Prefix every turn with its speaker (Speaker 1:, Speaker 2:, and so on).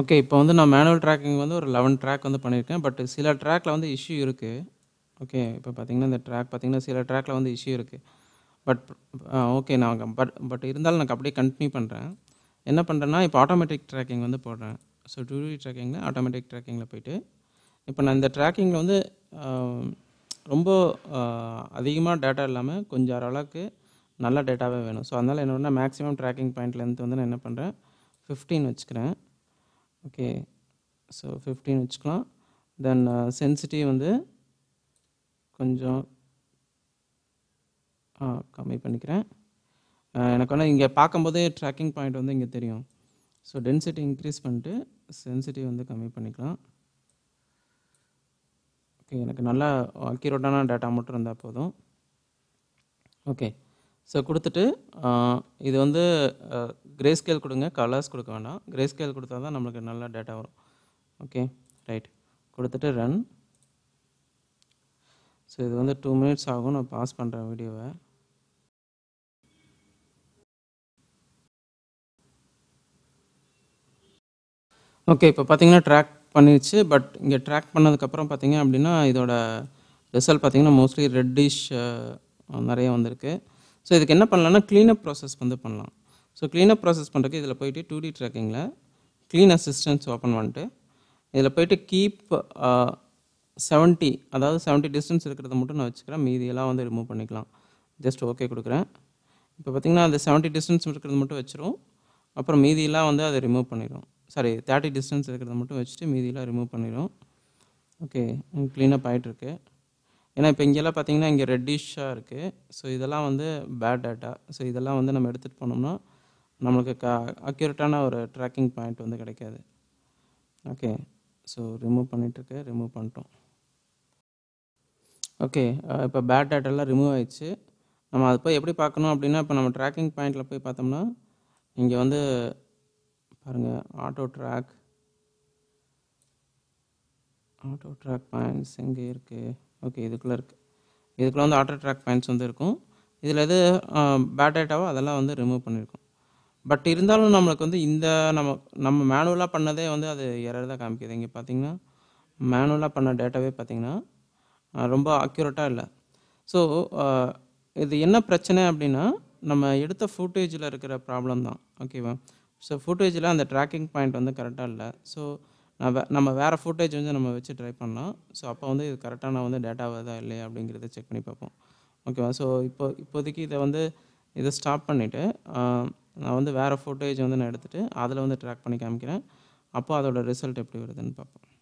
Speaker 1: okay இப்போ வந்து நான் மேனுவல் ட்ராக்கிங் வந்து ஒரு லெவன் ட்ராக் வந்து பண்ணியிருக்கேன் பட் சில ட்ராக்கில் வந்து இஷ்யூ இருக்குது ஓகே இப்போ பார்த்தீங்கன்னா இந்த ட்ராக் பார்த்தீங்கன்னா சில ட்ராக்கில் வந்து இஷ்யூ இருக்குது பட் ஓகே நான் பட் பட் இருந்தாலும் எனக்கு அப்படியே கண்டினியூ பண்ணுறேன் என்ன பண்ணுறேன்னா இப்போ ஆட்டோமேட்டிக் ட்ராக்கிங் வந்து போடுறேன் ஸோ டூ ட்ராக்கிங்கில் ஆட்டோமேட்டிக் ட்ராக்கிங்கில் போயிட்டு இப்போ நான் இந்த ட்ராக்கிங்கில் வந்து ரொம்ப அதிகமாக டேட்டா இல்லாமல் கொஞ்சம் ஓரளவுக்கு நல்ல டேட்டாவே வேணும் ஸோ அதனால் என்ன மேக்ஸிமம் ட்ராக்கிங் பாயிண்ட்லேருந்து வந்து நான் என்ன பண்ணுறேன் ஃபிஃப்டீன் வச்சுக்கிறேன் ஓகே ஸோ ஃபிஃப்டின் வச்சுக்கலாம் தென் சென்சிட்டிவ் uh, வந்து கொஞ்சம் கம்மி பண்ணிக்கிறேன் எனக்கு வந்து இங்கே பார்க்கும்போதே ட்ராக்கிங் பாயிண்ட் வந்து இங்கே தெரியும் ஸோ டென்சிட்டி இன்க்ரீஸ் பண்ணிட்டு சென்சிட்டிவ் வந்து கம்மி பண்ணிக்கலாம் ஓகே எனக்கு நல்லா அக்யூரேட்டான டேட்டா மட்டும் இருந்தால் போதும் ஓகே ஸோ கொடுத்துட்டு இது வந்து கிரே ஸ்கேல் கொடுங்க கலர்ஸ் கொடுக்க வேண்டாம் கிரே ஸ்கேல் கொடுத்தா தான் நம்மளுக்கு நல்லா டேட்டா வரும் ஓகே ரைட் கொடுத்துட்டு ரன் ஸோ இது வந்து டூ மினிட்ஸ் ஆகும் நான் பாஸ் பண்ணுறேன் வீடியோவை ஓகே இப்போ பார்த்தீங்கன்னா ட்ராக் பண்ணிடுச்சு பட் இங்கே ட்ராக் பண்ணதுக்கப்புறம் பார்த்தீங்க அப்படின்னா இதோட ரிசல்ட் பார்த்தீங்கன்னா மோஸ்ட்லி ரெட்டிஷ் நிறைய வந்திருக்கு ஸோ இதுக்கு என்ன பண்ணலாம்னா க்ளீனப் ப்ராசஸ் வந்து பண்ணலாம் ஸோ க்ளீனப் ப்ராசஸ் பண்ணுறதுக்கு இதில் போயிட்டு டூ டி ட்ராக்கிங்கில் க்ளீன் அசிஸ்டன்ஸ் ஓப்பன் பண்ணிட்டு இதில் போயிட்டு கீப் செவன்ட்டி அதாவது செவன்ட்டி டிஸ்டன்ஸ் இருக்கிறத மட்டும் நான் வச்சுக்கிறேன் மீதியெல்லாம் வந்து ரிமூவ் பண்ணிக்கலாம் ஜஸ்ட் ஓகே கொடுக்குறேன் இப்போ பார்த்திங்கன்னா அந்த செவன்ட்டி டிஸ்டன்ஸ் இருக்கிறது மட்டும் வச்சிரும் அப்புறம் மீதியெல்லாம் வந்து அதை ரிமூவ் பண்ணிடும் சாரி தேர்ட்டி டிஸ்டன்ஸ் இருக்கிறத மட்டும் வச்சுட்டு மீதியெல்லாம் ரிமூவ் பண்ணிடும் ஓகே க்ளீனப் ஆகிட்டுருக்கு ஏன்னா இப்போ இங்கெல்லாம் பார்த்தீங்கன்னா இங்கே ரெட்டிஷாக இருக்குது ஸோ இதெல்லாம் வந்து பேட் டேட்டா ஸோ இதெல்லாம் வந்து நம்ம எடுத்துகிட்டு போனோம்னா நம்மளுக்கு க அக்யூரேட்டான ஒரு ட்ராக்கிங் பாயிண்ட் வந்து கிடைக்காது ஓகே ஸோ ரிமூவ் பண்ணிகிட்ருக்கு ரிமூவ் பண்ணிட்டோம் ஓகே இப்போ பேட் டேட்டாலாம் ரிமூவ் ஆயிடுச்சு நம்ம அது போய் எப்படி பார்க்கணும் அப்படின்னா இப்போ நம்ம ட்ராக்கிங் பாயிண்டில் போய் பார்த்தோம்னா இங்கே வந்து பாருங்கள் auto track auto track points எங்கே இருக்குது ஓகே இதுக்குள்ளே இருக்குது இதுக்குள்ளே வந்து ஆட்டோ ட்ராக் பாயிண்ட்ஸ் வந்து இருக்கும் இதில் எது பேட் டேட்டாவோ அதெல்லாம் வந்து ரிமூவ் பண்ணியிருக்கோம் பட் இருந்தாலும் நம்மளுக்கு வந்து இந்த நம்ம நம்ம மேனுவலாக பண்ணதே வந்து அது எரர் தான் காமிக்குது இங்கே பார்த்தீங்கன்னா மேனுவலாக பண்ண டேட்டாவே பார்த்திங்கன்னா ரொம்ப அக்யூரேட்டாக இல்லை ஸோ இது என்ன பிரச்சனை அப்படின்னா நம்ம எடுத்த ஃபுட்டேஜில் இருக்கிற ப்ராப்ளம் தான் ஓகேவா ஸோ ஃபுட்டேஜில் அந்த ட்ராக்கிங் பாயிண்ட் வந்து கரெக்டாக இல்லை ஸோ நம்ம வேறு ஃபுட்டேஜ் வந்து நம்ம வச்சு ட்ரை பண்ணலாம் ஸோ அப்போ வந்து இது கரெக்டான வந்து டேட்டா வருதா இல்லையா அப்படிங்கிறத செக் பண்ணி பார்ப்போம் ஓகேவா ஸோ இப்போ இப்போதைக்கு இதை வந்து இதை ஸ்டாப் பண்ணிவிட்டு நான் வந்து வேறு ஃபுட்டேஜ் வந்து நான் எடுத்துகிட்டு அதில் வந்து ட்ராக் பண்ணி காமிக்கிறேன் அப்போது அதோடய ரிசல்ட் எப்படி வருதுன்னு பார்ப்போம்